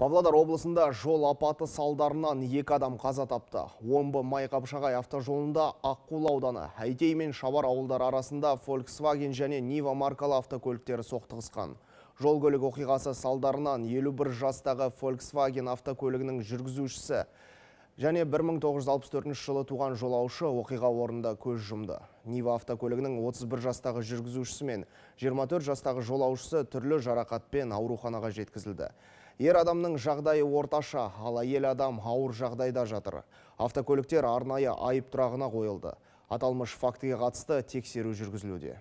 Павлодар облысында жол апаты салдарынан екі адам қаза тапты. Омбы Майқапшағай автожолында Аққул ауданы, Әйтей мен Шабар ауылдар арасында Volkswagen және Нива маркалы автокөліктері соқтығысқан. Жол көлік оқиғасы салдарынан 51 жастағы Volkswagen автокөлігінің жүргізушісі және 1964 жылы туған жолаушы оқиға орнында көз жұмды. Нива автокөлігінің 31 жастағы жүргізушісі мен 24 жастағы жолаушысы түрлі жарақатпен ауруханаға жеткізілді. Ер адамның жағдайы орташа, ал ел адам ауыр жағдайда жатыр. Автокөліктер арнайы айып тұрағына қойылды. Аталмыш фактіге қатысты тексеру жүргізілуде.